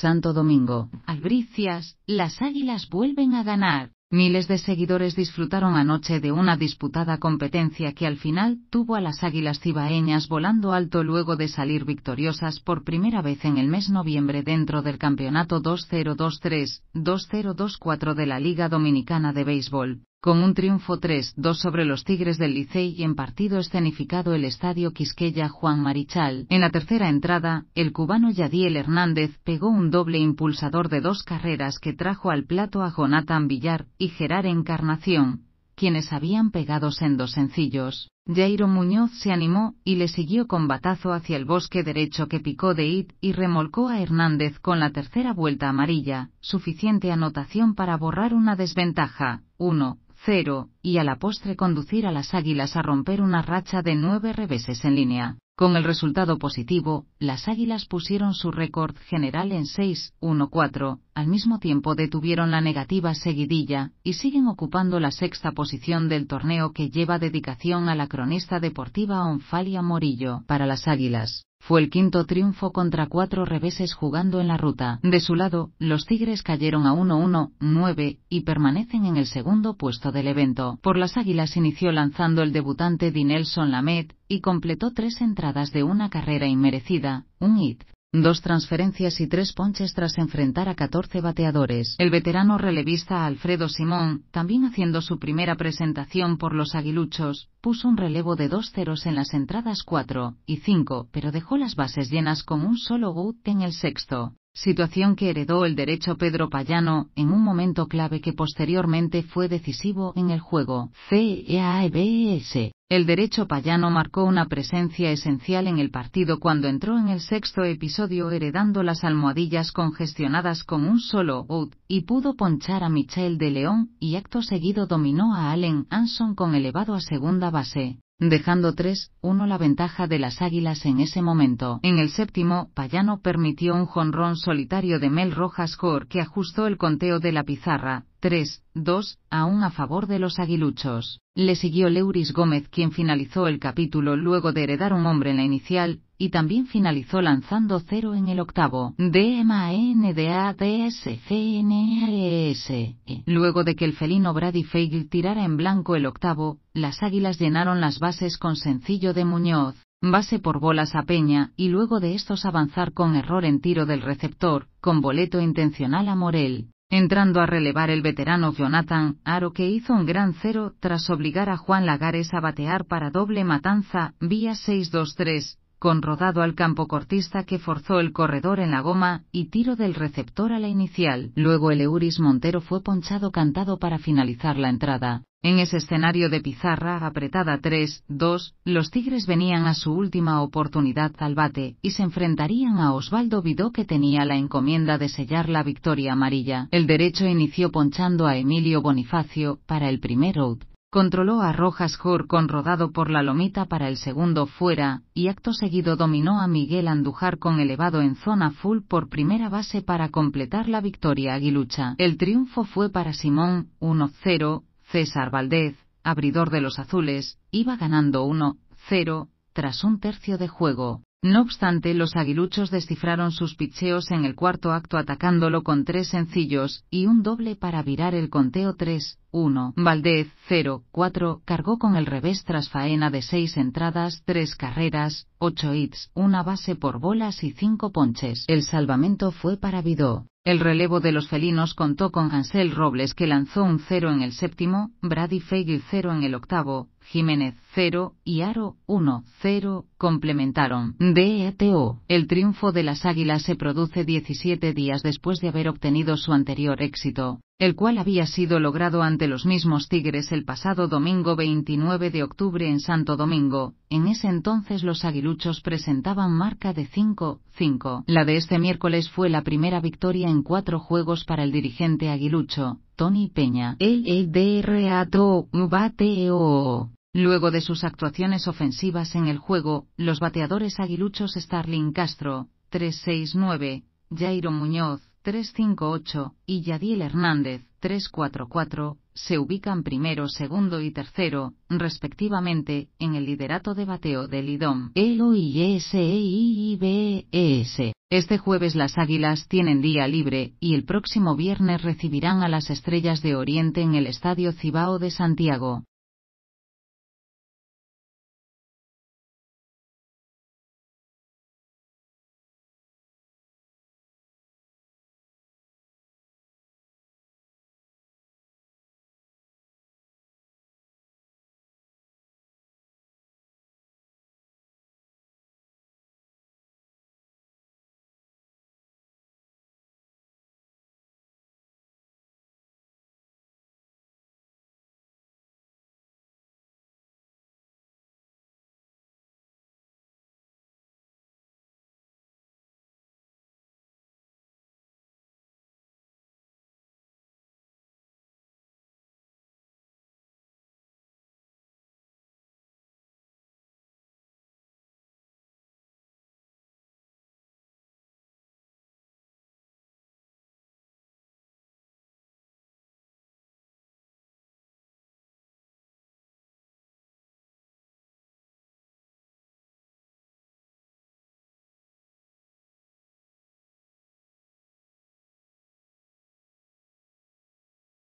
Santo Domingo, Albricias, las Águilas vuelven a ganar. Miles de seguidores disfrutaron anoche de una disputada competencia que al final tuvo a las águilas cibaeñas volando alto luego de salir victoriosas por primera vez en el mes noviembre dentro del campeonato 2023-2024 de la Liga Dominicana de Béisbol con un triunfo 3-2 sobre los Tigres del Licey y en partido escenificado el Estadio Quisqueya Juan Marichal. En la tercera entrada, el cubano Yadiel Hernández pegó un doble impulsador de dos carreras que trajo al plato a Jonathan Villar y Gerard Encarnación, quienes habían pegado sendos sencillos. Jairo Muñoz se animó y le siguió con batazo hacia el bosque derecho que picó de It y remolcó a Hernández con la tercera vuelta amarilla, suficiente anotación para borrar una desventaja, 1 cero, y a la postre conducir a las Águilas a romper una racha de nueve reveses en línea. Con el resultado positivo, las Águilas pusieron su récord general en 6-1-4, al mismo tiempo detuvieron la negativa seguidilla y siguen ocupando la sexta posición del torneo que lleva dedicación a la cronista deportiva Onfalia Morillo para las Águilas. Fue el quinto triunfo contra cuatro reveses jugando en la ruta. De su lado, los Tigres cayeron a 1-1-9 y permanecen en el segundo puesto del evento. Por las Águilas inició lanzando el debutante Dinelson Lamet y completó tres entradas de una carrera inmerecida, un hit, dos transferencias y tres ponches tras enfrentar a 14 bateadores. El veterano relevista Alfredo Simón, también haciendo su primera presentación por los aguiluchos, puso un relevo de dos ceros en las entradas 4 y 5, pero dejó las bases llenas con un solo gut en el sexto situación que heredó el derecho Pedro Payano en un momento clave que posteriormente fue decisivo en el juego. S. El derecho Payano marcó una presencia esencial en el partido cuando entró en el sexto episodio heredando las almohadillas congestionadas con un solo out y pudo ponchar a Michel de León y acto seguido dominó a Allen Anson con elevado a segunda base dejando 3-1 la ventaja de las Águilas en ese momento. En el séptimo, Payano permitió un jonrón solitario de Mel Rojas Cor que ajustó el conteo de la pizarra, 3-2, aún a favor de los aguiluchos. Le siguió Leuris Gómez quien finalizó el capítulo luego de heredar un hombre en la inicial, y también finalizó lanzando cero en el octavo. d a n n s S. Luego de que el felino Brady Fagel tirara en blanco el octavo, las águilas llenaron las bases con sencillo de Muñoz, base por bolas a Peña, y luego de estos avanzar con error en tiro del receptor, con boleto intencional a Morel entrando a relevar el veterano Jonathan Aro que hizo un gran cero tras obligar a Juan Lagares a batear para doble matanza vía 6 2 con rodado al campo cortista que forzó el corredor en la goma y tiro del receptor a la inicial. Luego el Euris Montero fue ponchado cantado para finalizar la entrada. En ese escenario de pizarra apretada 3-2, los Tigres venían a su última oportunidad al bate y se enfrentarían a Osvaldo Vidó que tenía la encomienda de sellar la victoria amarilla. El derecho inició ponchando a Emilio Bonifacio para el primer out. Controló a Rojas Jor con rodado por la lomita para el segundo fuera, y acto seguido dominó a Miguel Andujar con elevado en zona full por primera base para completar la victoria aguilucha. El triunfo fue para Simón, 1-0, César Valdez, abridor de los azules, iba ganando 1-0, tras un tercio de juego. No obstante, los aguiluchos descifraron sus picheos en el cuarto acto atacándolo con tres sencillos y un doble para virar el conteo 3-1. Valdez 0-4 cargó con el revés tras faena de seis entradas, tres carreras, ocho hits, una base por bolas y cinco ponches. El salvamento fue para Vidó. El relevo de los felinos contó con Hansel Robles que lanzó un cero en el séptimo, Brady Feigl cero en el octavo, Jiménez 0 y Aro 1-0 complementaron. D.E.T.O. El triunfo de las Águilas se produce 17 días después de haber obtenido su anterior éxito el cual había sido logrado ante los mismos Tigres el pasado domingo 29 de octubre en Santo Domingo. En ese entonces los aguiluchos presentaban marca de 5-5. La de este miércoles fue la primera victoria en cuatro juegos para el dirigente aguilucho, Tony Peña. Luego de sus actuaciones ofensivas en el juego, los bateadores aguiluchos Starling Castro, 369, Jairo Muñoz, 358, y Yadiel Hernández, 344, se ubican primero, segundo y tercero, respectivamente, en el liderato de bateo del IDOM. ELO y e e s Este jueves las Águilas tienen día libre y el próximo viernes recibirán a las Estrellas de Oriente en el Estadio Cibao de Santiago.